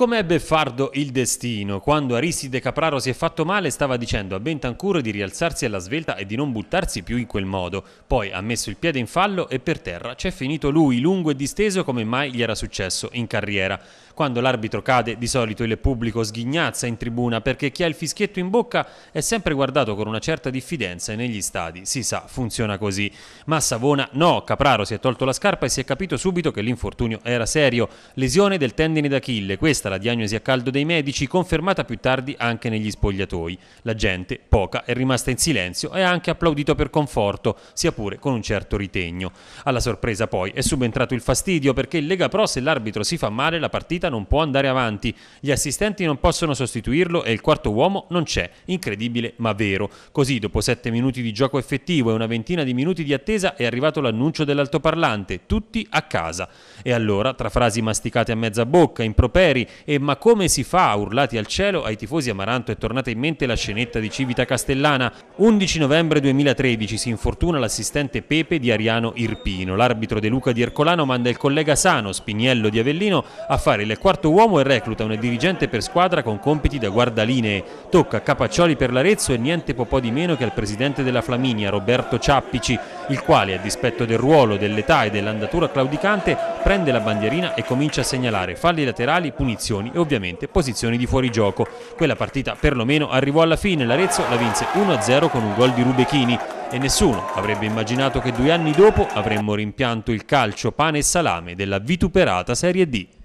Com'è beffardo il destino? Quando Aristide Capraro si è fatto male stava dicendo a Bentancur di rialzarsi alla svelta e di non buttarsi più in quel modo. Poi ha messo il piede in fallo e per terra c'è finito lui, lungo e disteso come mai gli era successo in carriera. Quando l'arbitro cade, di solito il pubblico sghignazza in tribuna perché chi ha il fischietto in bocca è sempre guardato con una certa diffidenza e negli stadi, si sa, funziona così. Ma Savona no, Capraro si è tolto la scarpa e si è capito subito che l'infortunio era serio, lesione del tendine d'Achille, questa la diagnosi a caldo dei medici, confermata più tardi anche negli spogliatoi. La gente, poca, è rimasta in silenzio e ha anche applaudito per conforto, sia pure con un certo ritegno. Alla sorpresa poi è subentrato il fastidio perché il Lega Pro se l'arbitro si fa male la partita non può andare avanti, gli assistenti non possono sostituirlo e il quarto uomo non c'è, incredibile ma vero. Così dopo sette minuti di gioco effettivo e una ventina di minuti di attesa è arrivato l'annuncio dell'altoparlante, tutti a casa. E allora, tra frasi masticate a mezza bocca, improperi e ma come si fa, urlati al cielo, ai tifosi Amaranto è tornata in mente la scenetta di Civita Castellana. 11 novembre 2013 si infortuna l'assistente Pepe di Ariano Irpino, l'arbitro De Luca di Ercolano manda il collega Sano, Spignello di Avellino, a fare le quarto uomo e recluta un dirigente per squadra con compiti da guardalinee. Tocca Capaccioli per l'Arezzo e niente po' di meno che al presidente della Flaminia, Roberto Ciappici, il quale, a dispetto del ruolo, dell'età e dell'andatura claudicante, prende la bandierina e comincia a segnalare falli laterali, punizioni e ovviamente posizioni di fuorigioco. Quella partita perlomeno arrivò alla fine, l'Arezzo la vinse 1-0 con un gol di Rubechini e nessuno avrebbe immaginato che due anni dopo avremmo rimpianto il calcio pane e salame della vituperata Serie D.